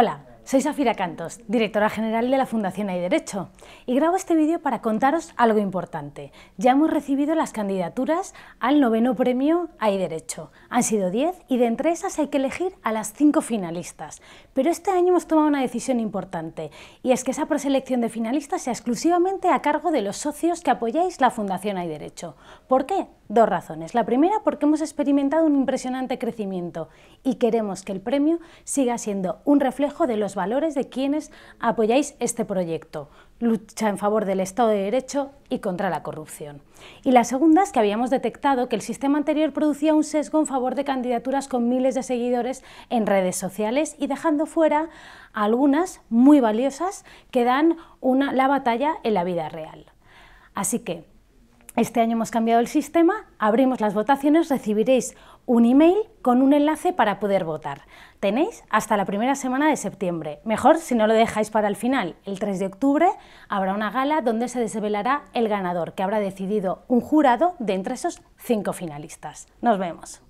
Hola, soy Safira Cantos, directora general de la Fundación Hay Derecho, y grabo este vídeo para contaros algo importante. Ya hemos recibido las candidaturas al noveno premio Hay Derecho. Han sido 10 y de entre esas hay que elegir a las 5 finalistas. Pero este año hemos tomado una decisión importante, y es que esa preselección de finalistas sea exclusivamente a cargo de los socios que apoyáis la Fundación Hay Derecho. ¿Por qué? Dos razones. La primera, porque hemos experimentado un impresionante crecimiento y queremos que el premio siga siendo un reflejo de los valores de quienes apoyáis este proyecto, lucha en favor del Estado de Derecho y contra la corrupción. Y la segunda es que habíamos detectado que el sistema anterior producía un sesgo en favor de candidaturas con miles de seguidores en redes sociales y dejando fuera algunas muy valiosas que dan la batalla en la vida real. Así que, este año hemos cambiado el sistema, abrimos las votaciones, recibiréis un email con un enlace para poder votar. Tenéis hasta la primera semana de septiembre. Mejor si no lo dejáis para el final. El 3 de octubre habrá una gala donde se desvelará el ganador, que habrá decidido un jurado de entre esos cinco finalistas. Nos vemos.